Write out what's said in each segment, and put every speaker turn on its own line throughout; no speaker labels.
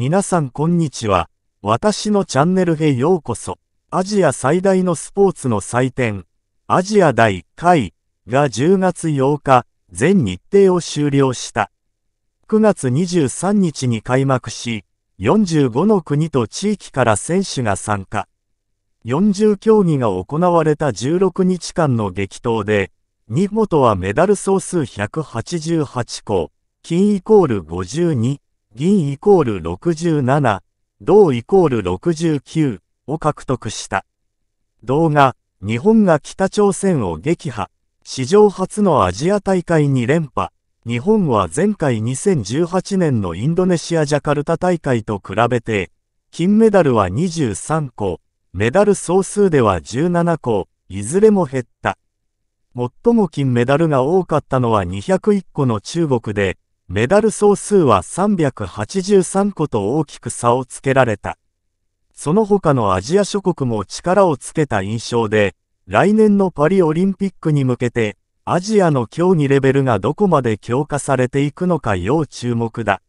皆さんこんにちは。私のチャンネルへようこそ。アジア最大のスポーツの祭典、アジア大会が10月8日、全日程を終了した。9月23日に開幕し、45の国と地域から選手が参加。40競技が行われた16日間の激闘で、日本はメダル総数188個、金イコール52、銀イコール67、銅イコール69を獲得した。動画、日本が北朝鮮を撃破、史上初のアジア大会に連覇、日本は前回2018年のインドネシア・ジャカルタ大会と比べて、金メダルは23個、メダル総数では17個、いずれも減った。最も金メダルが多かったのは201個の中国で、メダル総数は383個と大きく差をつけられた。その他のアジア諸国も力をつけた印象で、来年のパリオリンピックに向けて、アジアの競技レベルがどこまで強化されていくのか要注目だ。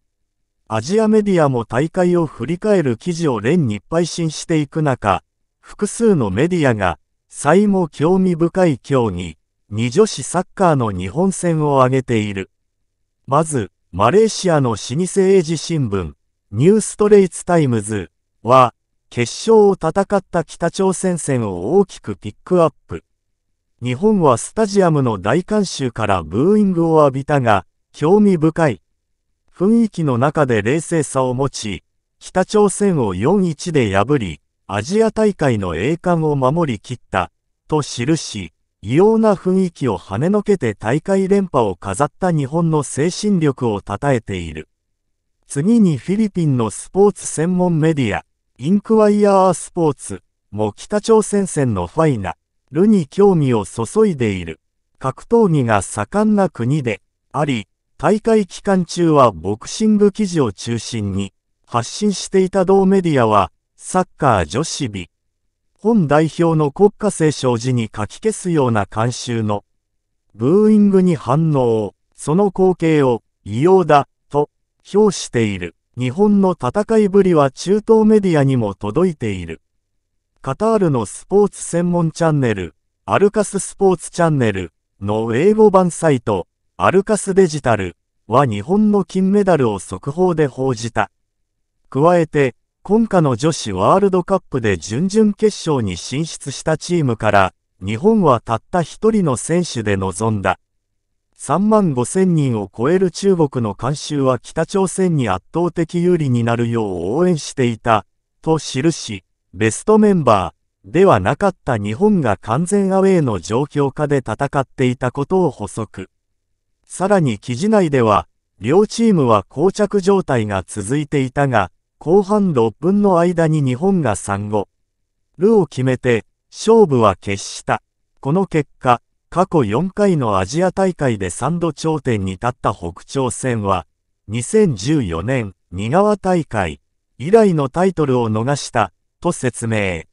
アジアメディアも大会を振り返る記事を連日配信していく中、複数のメディアが、最も興味深い競技、二女子サッカーの日本戦を挙げている。まず、マレーシアの老舗英字新聞、ニューストレイツタイムズは、決勝を戦った北朝鮮戦を大きくピックアップ。日本はスタジアムの大観衆からブーイングを浴びたが、興味深い。雰囲気の中で冷静さを持ち、北朝鮮を4-1で破り、アジア大会の栄冠を守り切った、と記し、異様な雰囲気を跳ねのけて大会連覇を飾った日本の精神力を称えている。次にフィリピンのスポーツ専門メディア、インクワイヤースポーツも北朝鮮戦のファイナルに興味を注いでいる。格闘技が盛んな国であり、大会期間中はボクシング記事を中心に発信していた同メディアは、サッカー女子美、本代表の国家聖書寺に書き消すような慣習の、ブーイングに反応、その光景を異様だ、と評している。日本の戦いぶりは中東メディアにも届いている。カタールのスポーツ専門チャンネル、アルカススポーツチャンネルの英語版サイト、アルカスデジタルは日本の金メダルを速報で報じた。加えて、今夏の女子ワールドカップで準々決勝に進出したチームから、日本はたった一人の選手で臨んだ。3万5千人を超える中国の観衆は北朝鮮に圧倒的有利になるよう応援していた、と記し、ベストメンバーではなかった日本が完全アウェーの状況下で戦っていたことを補足。さらに記事内では、両チームは膠着状態が続いていたが、後半6分の間に日本が3後、ルを決めて、勝負は決した。この結果、過去4回のアジア大会で3度頂点に立った北朝鮮は、2014年、新川大会、以来のタイトルを逃した、と説明。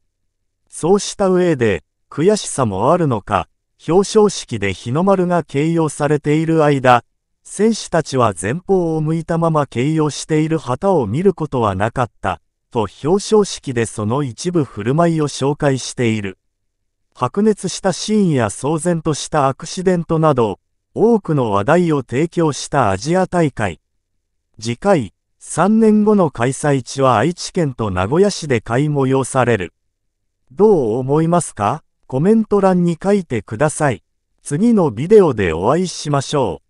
そうした上で、悔しさもあるのか、表彰式で日の丸が形容されている間、選手たちは前方を向いたまま形容している旗を見ることはなかった、と表彰式でその一部振る舞いを紹介している。白熱したシーンや騒然としたアクシデントなど、多くの話題を提供したアジア大会。次回、3年後の開催地は愛知県と名古屋市で買い催される。どう思いますかコメント欄に書いてください。次のビデオでお会いしましょう。